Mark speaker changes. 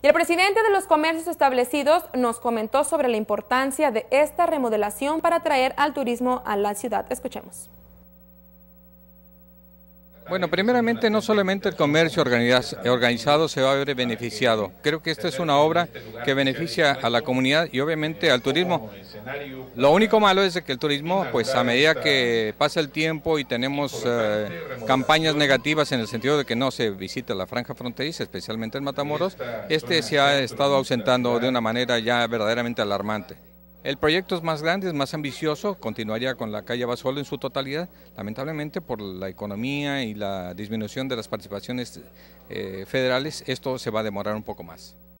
Speaker 1: Y el presidente de los comercios establecidos nos comentó sobre la importancia de esta remodelación para atraer al turismo a la ciudad. Escuchemos.
Speaker 2: Bueno, primeramente no solamente el comercio organizado se va a ver beneficiado. Creo que esta es una obra que beneficia a la comunidad y obviamente al turismo. Lo único malo es que el turismo, pues a medida que pasa el tiempo y tenemos eh, campañas negativas en el sentido de que no se visita la franja fronteriza, especialmente en Matamoros, este se ha estado ausentando de una manera ya verdaderamente alarmante. El proyecto es más grande, es más ambicioso, continuaría con la calle Basolo en su totalidad. Lamentablemente por la economía
Speaker 3: y la disminución de las participaciones eh, federales, esto se va a demorar un poco más.